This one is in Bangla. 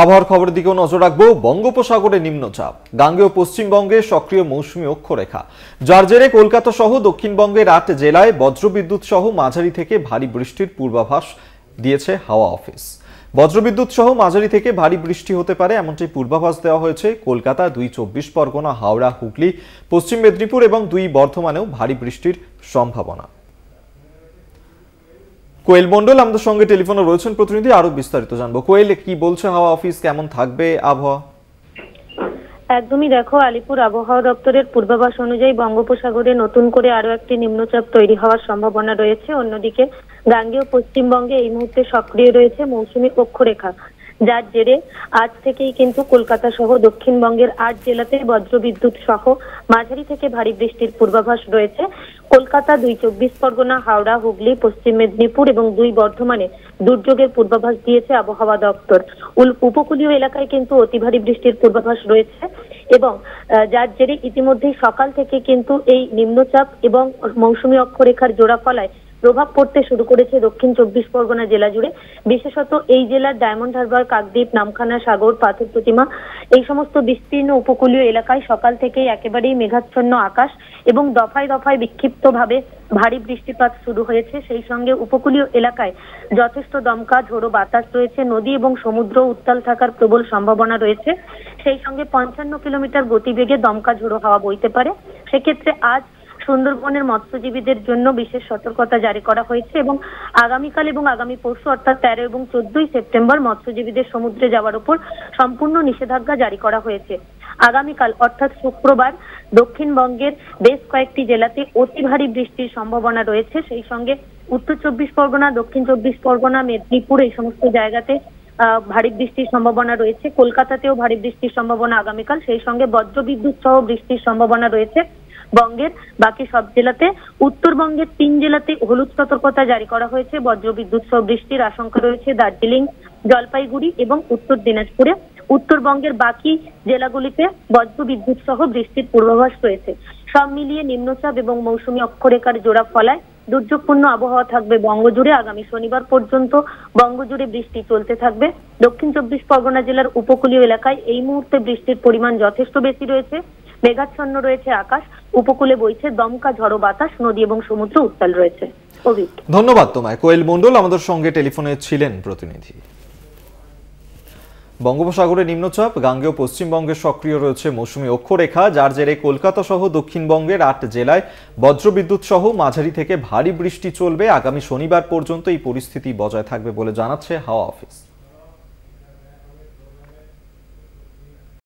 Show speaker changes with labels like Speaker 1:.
Speaker 1: আবহাওয়ার খবরের দিকেও নজর রাখবো বঙ্গোপসাগরে নিম্নচাপ গাঙ্গে ও পশ্চিমবঙ্গে সক্রিয় মৌসুমী অক্ষরেখা যার জেরে কলকাতা সহ দক্ষিণবঙ্গের আট জেলায় বজ্রবিদ্যুৎ সহ মাঝারি থেকে ভারী বৃষ্টির পূর্বাভাস দিয়েছে হাওয়া অফিস বজ্রবিদ্যুৎ সহ মাঝারি থেকে ভারী বৃষ্টি হতে পারে এমনটি পূর্বাভাস দেওয়া হয়েছে কলকাতা দুই চব্বিশ পরগনা হাওড়া হুগলি পশ্চিম মেদিনীপুর এবং দুই বর্ধমানেও ভারী বৃষ্টির সম্ভাবনা কোয়েল মন্ডল আমাদের সঙ্গে টেলিফোনে রয়েছেন প্রতিনিধি আরো বিস্তারিত জানবো কোয়েল কি বলছে হাওয়া অফিস কেমন থাকবে আবহাওয়া
Speaker 2: একদমই দেখো আলিপুর আবহাওয়া দপ্তরের পূর্বাভাস অনুযায়ী বঙ্গোপসাগরে নতুন করে আরো একটি নিম্নচাপ তৈরি হওয়ার সম্ভাবনা রয়েছে অন্যদিকে গাঙ্গেয় পশ্চিমবঙ্গে এই মুহূর্তে সক্রিয় রয়েছে মৌসুমী অক্ষরেখা যার জেরে আজ থেকেই কিন্তু কলকাতা সহ দক্ষিণবঙ্গের আট জেলাতে বজ্রবিদ্যুৎ সহ মাঝারি থেকে ভারী বৃষ্টির পূর্বাভাস রয়েছে কলকাতা দুই চব্বিশ পরগনা হাওড়া হুগলি পশ্চিম মেদিনীপুর এবং দুই বর্ধমানে দুর্যোগের পূর্বাভাস দিয়েছে আবহাওয়া দপ্তর উপকূলীয় এলাকায় কিন্তু অতি ভারী বৃষ্টির পূর্বাভাস রয়েছে এবং যার জেরে ইতিমধ্যেই সকাল থেকে কিন্তু এই নিম্নচাপ এবং মৌসুমী অক্ষরেখার জোড়া ফলায় প্রভাব পড়তে শুরু করেছে দক্ষিণ চব্বিশ পরগনা জেলা জুড়ে বিশেষত এই জেলার ডায়মন্ড হারবার কাকদ্বীপ নামখানা সাগর পাথর প্রতিমা এই সমস্ত বিস্তীর্ণ উপকূলীয় এলাকায় সকাল থেকেই একেবারেই মেঘাচ্ছন্ন আকাশ এবং দফায় দফায় বিক্ষিপ্তভাবে ভারী বৃষ্টিপাত শুরু হয়েছে সেই সঙ্গে উপকূলীয় এলাকায় যথেষ্ট দমকা ঝোড়ো বাতাস রয়েছে নদী এবং সমুদ্র উত্তাল থাকার প্রবল সম্ভাবনা রয়েছে সেই সঙ্গে পঞ্চান্ন কিলোমিটার গতিবেগে দমকা ঝোড়ো হাওয়া বইতে পারে সেক্ষেত্রে আজ সুন্দরবনের মৎস্যজীবীদের জন্য বিশেষ সতর্কতা জারি করা হয়েছে এবং আগামীকাল এবং আগামী পরশু অর্থাৎ তেরো এবং চোদ্দই সেপ্টেম্বর মৎস্যজীবীদের সমুদ্রে যাওয়ার উপর সম্পূর্ণ নিষেধাজ্ঞা জারি করা হয়েছে আগামীকাল অর্থাৎ শুক্রবার দক্ষিণবঙ্গের বেশ কয়েকটি জেলাতে অতি ভারী বৃষ্টির সম্ভাবনা রয়েছে সেই সঙ্গে উত্তর চব্বিশ পরগনা দক্ষিণ চব্বিশ পরগনা মেদিনীপুর এই সমস্ত জায়গাতে ভারী বৃষ্টির সম্ভাবনা রয়েছে কলকাতাতেও ভারী বৃষ্টির সম্ভাবনা আগামীকাল সেই সঙ্গে বজ্রবিদ্যুৎ সহ বৃষ্টির সম্ভাবনা রয়েছে বঙ্গের বাকি সব জেলাতে উত্তরবঙ্গের তিন জেলাতে হলুদ সতর্কতা জারি করা হয়েছে বজ্রবিদ্যুৎ সহ বৃষ্টির আশঙ্কা রয়েছে দার্জিলিং জলপাইগুড়ি এবং উত্তর দিনাজপুরে উত্তরবঙ্গের বাকি জেলাগুলিতে বজ্রবিদ্যুৎ সহ বৃষ্টির পূর্বাভাস রয়েছে সব মিলিয়ে নিম্নচাপ এবং মৌসুমী অক্ষরেখার জোড়া ফলায় দুর্যোগপূর্ণ আবহাওয়া থাকবে বঙ্গজুড়ে আগামী শনিবার পর্যন্ত বঙ্গজুড়ে বৃষ্টি চলতে থাকবে দক্ষিণ চব্বিশ পরগনা জেলার উপকূলীয় এলাকায় এই মুহূর্তে বৃষ্টির পরিমাণ যথেষ্ট বেশি রয়েছে মেঘাচ্ছন্ন রয়েছে আকাশ উপকূলে বইছে দমকা ঝড়ো বাতাস নদী এবং সমুদ্র উত্তাল রয়েছে
Speaker 1: ধন্যবাদ তোমায় কোয়েল মন্ডল আমাদের সঙ্গে টেলিফোনে ছিলেন প্রতিনিধি বঙ্গোপসাগরে নিম্নচাপ গাঙ্গেয় পশ্চিমবঙ্গে সক্রিয় রয়েছে মৌসুমী অক্ষরেখা যার জেরে কলকাতা সহ দক্ষিণবঙ্গের আট জেলায় বজ্রবিদ্যুৎ সহ মাঝারি থেকে ভারী বৃষ্টি চলবে আগামী শনিবার পর্যন্ত এই পরিস্থিতি বজায় থাকবে বলে জানাচ্ছে হাওয়া অফিস